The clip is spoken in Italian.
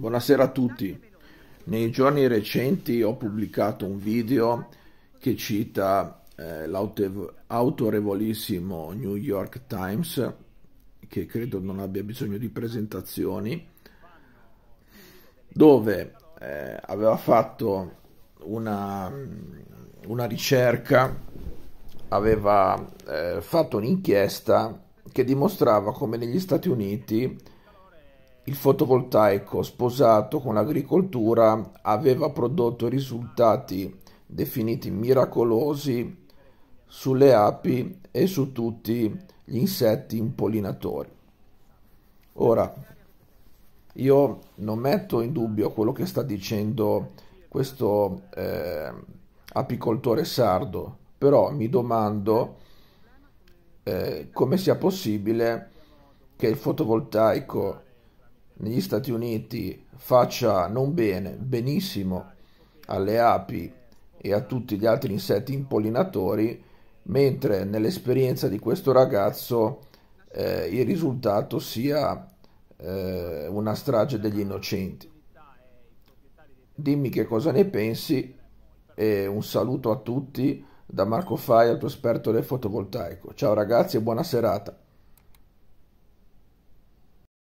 Buonasera a tutti. Nei giorni recenti ho pubblicato un video che cita eh, l'autorevolissimo New York Times, che credo non abbia bisogno di presentazioni, dove eh, aveva fatto una, una ricerca, aveva eh, fatto un'inchiesta che dimostrava come negli Stati Uniti il fotovoltaico, sposato con l'agricoltura, aveva prodotto risultati definiti miracolosi sulle api e su tutti gli insetti impollinatori. Ora, io non metto in dubbio quello che sta dicendo questo eh, apicoltore sardo, però mi domando eh, come sia possibile che il fotovoltaico negli Stati Uniti faccia non bene, benissimo alle api e a tutti gli altri insetti impollinatori, mentre nell'esperienza di questo ragazzo eh, il risultato sia eh, una strage degli innocenti. Dimmi che cosa ne pensi e un saluto a tutti da Marco Fai, il tuo esperto del fotovoltaico. Ciao ragazzi e buona serata.